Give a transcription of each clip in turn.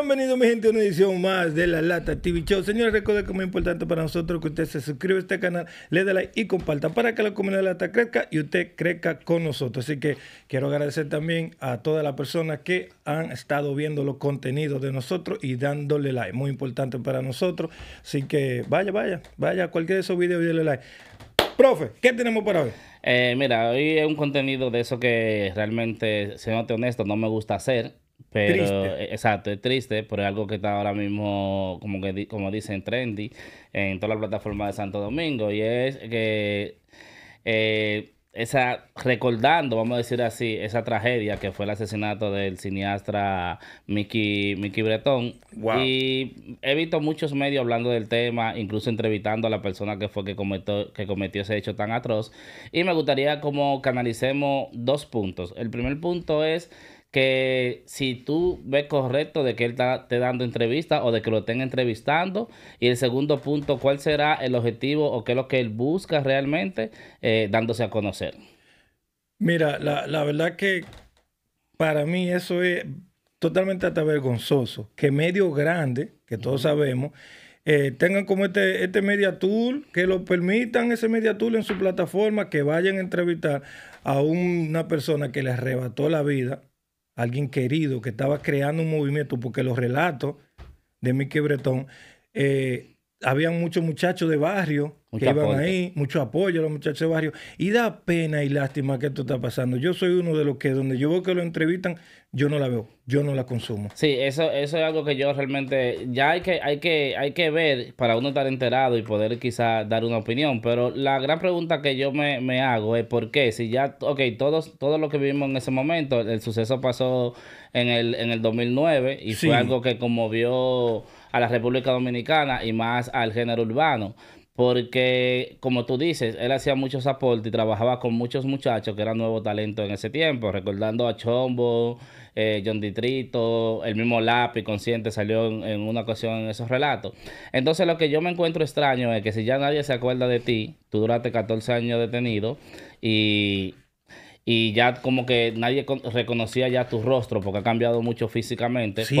Bienvenido mi gente a una edición más de La Lata TV Show. Señores, recuerden que es muy importante para nosotros que usted se suscriba a este canal, le dé like y comparta para que la comunidad de Lata crezca y usted crezca con nosotros. Así que quiero agradecer también a todas las personas que han estado viendo los contenidos de nosotros y dándole like. Muy importante para nosotros. Así que vaya, vaya, vaya a cualquier de esos videos y like. Profe, ¿qué tenemos para hoy? Eh, mira, hoy es un contenido de eso que realmente, siéndote honesto, no me gusta hacer pero, eh, exacto, es triste, pero es algo que está ahora mismo, como que como dicen, trendy en toda la plataforma de Santo Domingo. Y es que eh, esa, recordando, vamos a decir así, esa tragedia que fue el asesinato del cineastra Mickey, Mickey Bretón. Y he visto muchos medios hablando del tema, incluso entrevistando a la persona que fue que cometió, que cometió ese hecho tan atroz. Y me gustaría como canalicemos dos puntos. El primer punto es que si tú ves correcto de que él está, dando entrevista o de que lo estén entrevistando. Y el segundo punto, ¿cuál será el objetivo o qué es lo que él busca realmente eh, dándose a conocer? Mira, la, verdad que para mí eso es totalmente hasta vergonzoso. Que medio grande, que todos sabemos, eh, tengan como este, este media tool, que lo permitan ese media tool en su plataforma, que vayan a entrevistar a una persona que le arrebató la vida alguien querido que estaba creando un movimiento, porque los relatos de Mickey Bretón, había eh, habían muchos muchachos de barrio mucho que iban ahí, mucho apoyo a los muchachos de barrio. Y da pena y lástima que esto está pasando. Yo soy uno de los que donde yo veo que lo entrevistan, yo no la veo, yo no la consumo. Sí, eso, eso es algo que yo realmente, ya hay que, hay que, hay que ver para uno estar enterado y poder quizás dar una opinión. Pero la gran pregunta que yo me, hago es por qué, si ya, ok, todos, todos lo que vivimos en ese momento, el, suceso pasó en el, en el 2009 y fue algo que conmovió a la República Dominicana y más al género urbano porque como tú dices, él hacía muchos aportes y trabajaba con muchos muchachos que eran nuevos talentos en ese tiempo, recordando a Chombo, eh, John Ditrito, el mismo Lapi, Consciente salió en, en, una ocasión en esos relatos. Entonces lo que yo me encuentro extraño es que si ya nadie se acuerda de ti, tú duraste 14 años detenido y y ya como que nadie reconocía ya tu rostro porque ha cambiado mucho físicamente. Sí,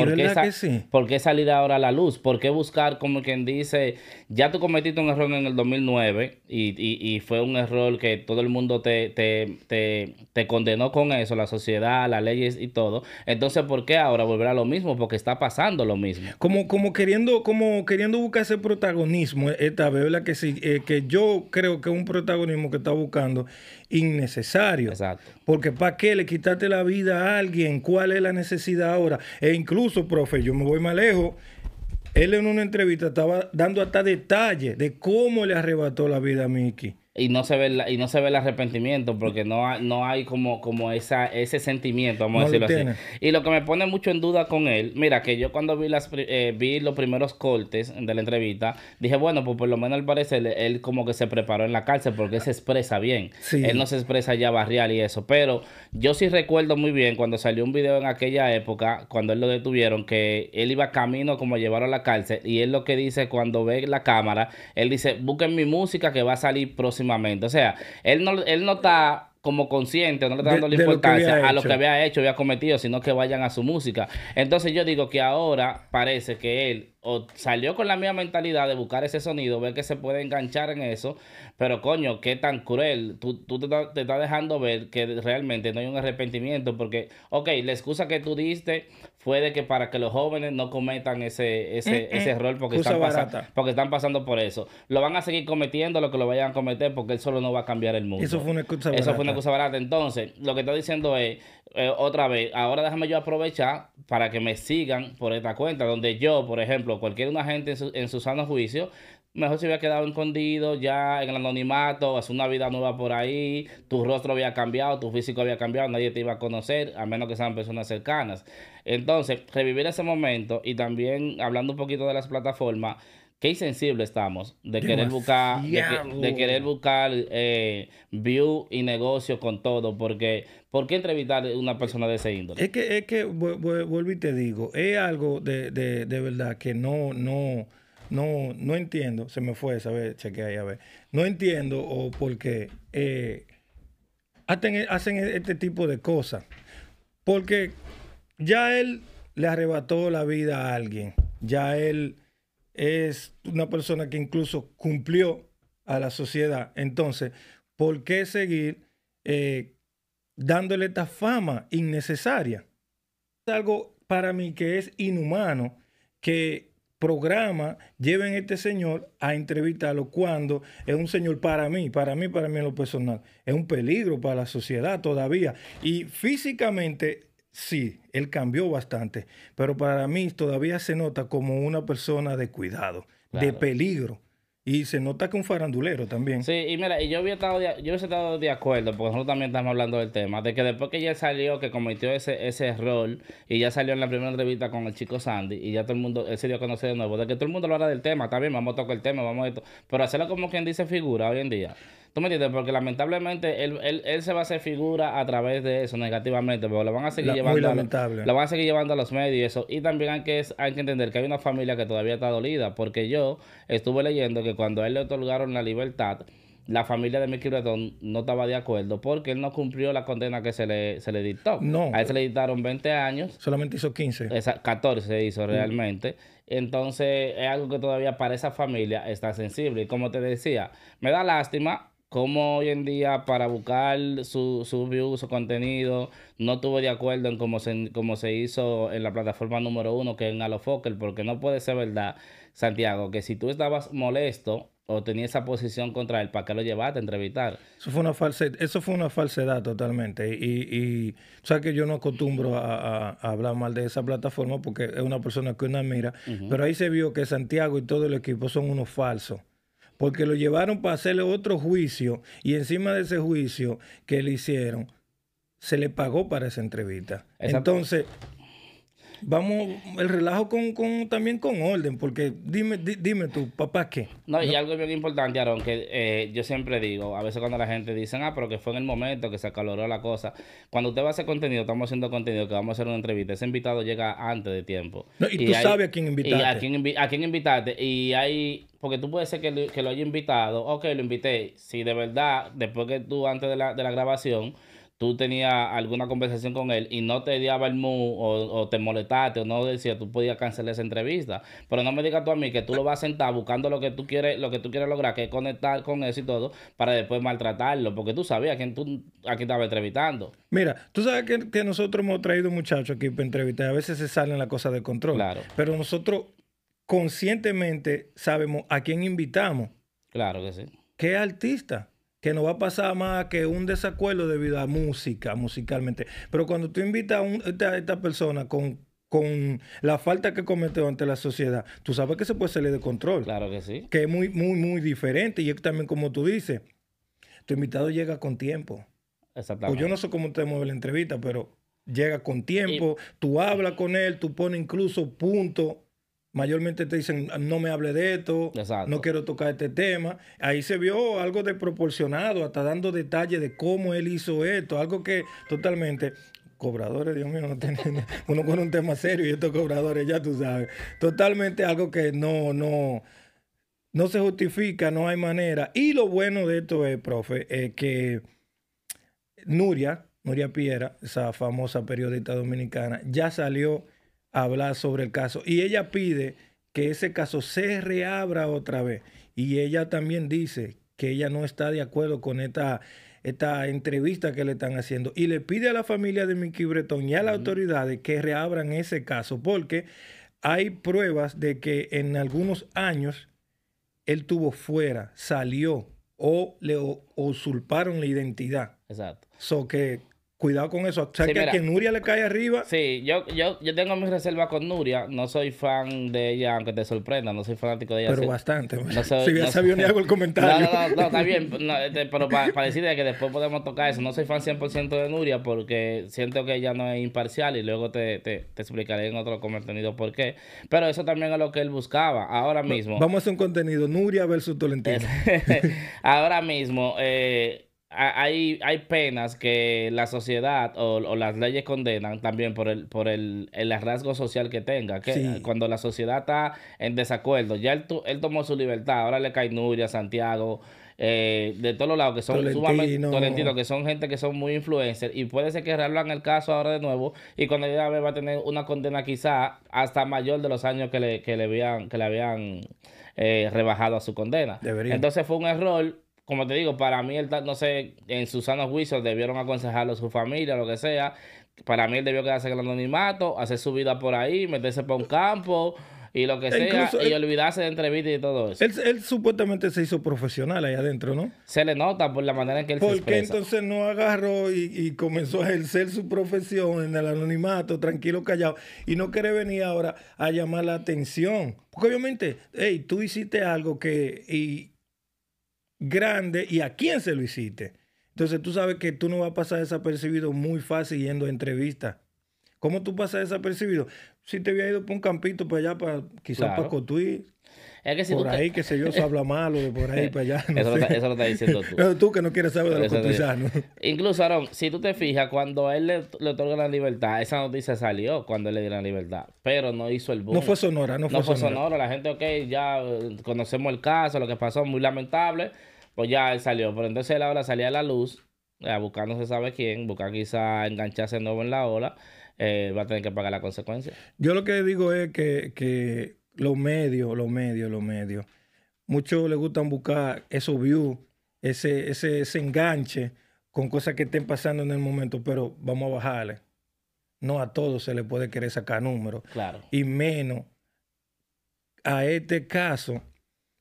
¿Por, qué salir ahora a la luz? ¿Por qué buscar como quien dice, ya tú cometiste un error en el 2009 y, y, y fue un error que todo el mundo te, te, te, te, condenó con eso, la sociedad, las leyes y todo? Entonces, ¿por qué ahora volver a lo mismo? Porque está pasando lo mismo. Como, como, queriendo, como queriendo buscar ese protagonismo, eh, esta ¿verdad? Que, sí, eh, que yo creo que es un protagonismo que está buscando innecesario. Exacto. Porque ¿para qué le quitaste la vida a alguien? ¿Cuál es la necesidad ahora? E incluso, profe, yo me voy más lejos. Él en una entrevista estaba dando hasta detalles de cómo le arrebató la vida a Mickey y no se ve la, y no se ve el arrepentimiento porque no hay, no hay como como esa ese sentimiento vamos a decirlo así y lo que me pone mucho en duda con él mira que yo cuando vi las eh, vi los primeros cortes de la entrevista dije bueno pues por lo menos al parecer él, como que se preparó en la cárcel porque se expresa bien si él no se expresa ya barrial y eso pero yo sí recuerdo muy bien cuando salió un video en aquella época cuando él lo detuvieron que él iba camino como a llevarlo a la cárcel y él lo que dice cuando ve la cámara él dice busquen mi música que va a salir próximo o sea, él no, él no está como consciente, no le está dando la importancia a lo que había hecho, había cometido, sino que vayan a su música. Entonces yo digo que ahora parece que él o salió con la misma mentalidad de buscar ese sonido, ver que se puede enganchar en eso, pero coño, qué tan cruel. Tú, te, te, estás dejando ver que realmente no hay un arrepentimiento, porque, ok, la excusa que tú diste fue de que para que los jóvenes no cometan ese, ese, mm, ese mm. error porque están, pasando, porque están pasando por eso. Lo van a seguir cometiendo, lo que lo vayan a cometer, porque él solo no va a cambiar el mundo. Eso fue una excusa barata. Eso fue una excusa barata. Entonces, lo que está diciendo es eh, otra vez, ahora déjame yo aprovechar para que me sigan por esta cuenta, donde yo, por ejemplo, cualquier una gente en su, sano juicio, mejor se hubiera quedado escondido ya en el anonimato, hace una vida nueva por ahí, tu rostro había cambiado, tu físico había cambiado, nadie te iba a conocer, a menos que sean personas cercanas. Entonces, revivir ese momento y también hablando un poquito de las plataformas, qué insensible estamos de querer buscar, de, querer buscar eh, view y negocio con todo, porque ¿por qué entrevistar a una persona de ese índole? Es que, que vuelvo y te digo, es algo de, verdad que no, no, no, no entiendo, se me fue, ver Chequea ahí a ver. No entiendo o por qué eh, hacen, hacen este tipo de cosas. Porque ya él le arrebató la vida a alguien. Ya él es una persona que incluso cumplió a la sociedad. Entonces, ¿por qué seguir eh, dándole esta fama innecesaria? Es algo para mí que es inhumano que programa lleven a este señor a entrevistarlo cuando es un señor para mí, para mí, para mí en lo personal, es un peligro para la sociedad todavía. Y físicamente Sí, él cambió bastante, pero para mí todavía se nota como una persona de cuidado, de peligro. Y se nota que un farandulero también. Sí, y mira, y yo hubiese estado de, estado de acuerdo, porque nosotros también estamos hablando del tema, de que después que ya salió, que cometió ese, ese error, y ya salió en la primera entrevista con el chico Sandy, y ya todo el mundo, se dio a conocer de nuevo, de que todo el mundo lo habla del tema, también vamos a tocar el tema, vamos a esto, pero hacerlo como quien dice figura hoy en día. ¿Tú me entiendes? Porque lamentablemente él, se va a hacer figura a través de eso negativamente, pero lo van a seguir llevando. Muy lamentable. lo van a seguir llevando a los medios y eso. Y también hay que, hay que entender que hay una familia que todavía está dolida, porque yo estuve leyendo que cuando a él le otorgaron la libertad, la familia de Mickey Breton no estaba de acuerdo porque él no cumplió la condena que se le, se le dictó. No. A él se le dictaron 20 años. Solamente hizo 15. 14 hizo mm. realmente. Entonces es algo que todavía para esa familia está sensible. Y como te decía, me da lástima cómo hoy en día para buscar su, su view, su contenido, no tuvo de acuerdo en cómo se, se hizo en la plataforma número uno, que es en Focal? porque no puede ser verdad, Santiago, que si tú estabas molesto o tenías esa posición contra él, ¿para qué lo llevaste a entrevistar? Eso fue una falsedad, eso fue una falsedad totalmente. Y, y sabes que yo no acostumbro a, hablar mal de esa plataforma porque es una persona que uno admira, pero ahí se vio que Santiago y todo el equipo son unos falsos porque lo llevaron para hacerle otro juicio y encima de ese juicio que le hicieron, se le pagó para esa entrevista. Entonces, vamos el relajo con, con también con orden, porque dime dime tú, papá, ¿qué? No, y algo bien importante, Aaron, que eh, yo siempre digo, a veces cuando la gente dice, ah, pero que fue en el momento que se acaloró la cosa, cuando usted va a hacer contenido, estamos haciendo contenido, que vamos a hacer una entrevista, ese invitado llega antes de tiempo. y, tú sabes a quién invitarte. Y a quién, invitarte. Y hay porque tú puedes ser que lo, que haya invitado, ok, lo invité. Si de verdad, después que tú, antes de la, de la grabación, tú tenías alguna conversación con él y no te diaba el mood o, te molestaste o no decía, tú podías cancelar esa entrevista. Pero no me digas tú a mí que tú lo vas a sentar buscando lo que tú quieres, lo que tú quieres lograr, que es conectar con eso y todo, para después maltratarlo, porque tú sabías a quién tú a estaba entrevistando. Mira, tú sabes que, nosotros hemos traído muchachos aquí para entrevistar, a veces se salen las cosas de control. Claro. Pero nosotros conscientemente sabemos a quién invitamos. Claro que sí. ¿Qué artista? que no va a pasar más que un desacuerdo debido a música, musicalmente. Pero cuando tú invitas a, esta persona con, la falta que cometió ante la sociedad, tú sabes que se puede salir de control. Claro que sí. Que es muy, muy, muy diferente. Y es también como tú dices, tu invitado llega con tiempo. Pues Exactamente. yo no sé cómo te mueve la entrevista, pero llega con tiempo, tú hablas con él, tú pones incluso punto mayormente te dicen, no me hable de esto, no quiero tocar este tema. Ahí se vio algo desproporcionado, hasta dando detalles de cómo él hizo esto, algo que totalmente cobradores, Dios mío, no uno con un tema serio y estos cobradores, ya tú sabes. Totalmente algo que no, no, no se justifica, no hay manera. Y lo bueno de esto es, profe, es que Nuria, Nuria Piera, esa famosa periodista dominicana, ya salió hablar sobre el caso. Y ella pide que ese caso se reabra otra vez. Y ella también dice que ella no está de acuerdo con esta, esta entrevista que le están haciendo. Y le pide a la familia de Mickey Breton y a las autoridades que reabran ese caso, porque hay pruebas de que en algunos años él tuvo fuera, salió o le usurparon la identidad. Exacto. So que Cuidado con eso. O sea, que, Nuria le cae arriba. Sí, yo, yo, yo tengo mis reservas con Nuria. No soy fan de ella, aunque te sorprenda. No soy fanático de ella. Pero bastante. No si bien no ni hago el comentario. No, no, no, está bien. Este, pero para decirte que después podemos tocar eso. No soy fan 100% de Nuria porque siento que ella no es imparcial y luego te, te explicaré en otro contenido por qué. Pero eso también es lo que él buscaba ahora mismo. Vamos a hacer un contenido Nuria versus Tolentino. ahora mismo, eh hay, hay penas que la sociedad o, las leyes condenan también por el, por el, el rasgo social que tenga. Que Cuando la sociedad está en desacuerdo, ya él, él tomó su libertad, ahora le cae Nuria, Santiago, eh, de todos los lados, que son Tolentino. sumamente que son gente que son muy influencers. Y puede ser que reablan el caso ahora de nuevo. Y cuando ella va a tener una condena quizá hasta mayor de los años que le, que habían, que le habían eh, rebajado a su condena. Entonces fue un error como te digo, para mí, él, no sé, en sus sanos juicios debieron aconsejarlo a su familia, lo que sea. Para mí, él debió quedarse en el anonimato, hacer su vida por ahí, meterse por un campo y lo que e sea, y olvidarse de entrevistas y todo eso. Él, supuestamente se hizo profesional ahí adentro, ¿no? Se le nota por la manera en que él ¿Por qué entonces no agarró y, comenzó a ejercer su profesión en el anonimato, tranquilo, callado, y no quiere venir ahora a llamar la atención? Porque obviamente, hey, tú hiciste algo que, grande y a quién se lo hiciste. Entonces tú sabes que tú no vas a pasar desapercibido muy fácil yendo a entrevistas ¿Cómo tú pasas desapercibido? Si te había ido por un campito para allá, para, quizás para Cotuí. Es por ahí, que... qué sé yo, se habla malo de por ahí para allá. eso, Lo está, diciendo tú. Pero tú que no quieres saber de los cotuizanos. Incluso, Aaron, si tú te fijas, cuando él le, otorga la libertad, esa noticia salió cuando él le dio la libertad, pero no hizo el boom. No fue sonora, no fue, sonora. La gente, ok, ya eh, conocemos el caso, lo que pasó, muy lamentable, pues ya él salió. Pero entonces él ahora salía a la luz, eh, buscar no se sabe quién, buscar quizá engancharse de nuevo en la ola. Eh, va a tener que pagar la consecuencia. Yo lo que digo es que, que los medios, los medios, los medios, muchos les gustan buscar esos view, ese, ese, enganche con cosas que estén pasando en el momento, pero vamos a bajarle. No a todos se le puede querer sacar números. Claro. Y menos a este caso,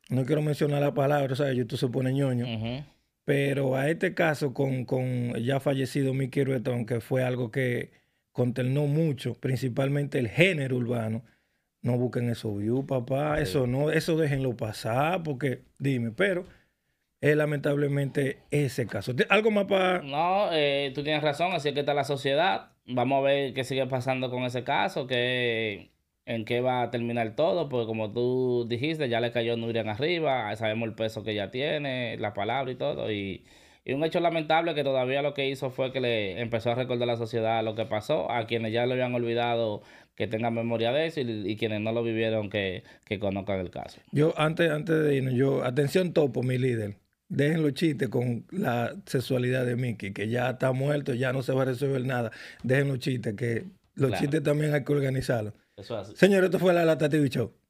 no quiero mencionar la palabra, sea, YouTube se pone ñoño. Pero a este caso con, ya fallecido mi Ruetón, que fue algo que contenó mucho, principalmente el género urbano. No busquen eso view, papá. Eso no, eso déjenlo pasar, porque dime, pero es eh, lamentablemente ese caso. ¿Algo más para.? No, eh, tú tienes razón, así es que está la sociedad. Vamos a ver qué sigue pasando con ese caso, que, en qué va a terminar todo, porque como tú dijiste, ya le cayó Nurian arriba, sabemos el peso que ya tiene, la palabra y todo, y y un hecho lamentable que todavía lo que hizo fue que le empezó a recordar a la sociedad lo que pasó, a quienes ya lo habían olvidado que tengan memoria de eso y, quienes no lo vivieron que, conozcan el caso. Yo, antes, antes de irnos, yo, atención topo, mi líder. Dejen los chistes con la sexualidad de Mickey, que ya está muerto, ya no se va a resolver nada. Dejen los chistes, que los chistes también hay que organizarlos. Eso es así. Señor, esto fue la Lata TV Show.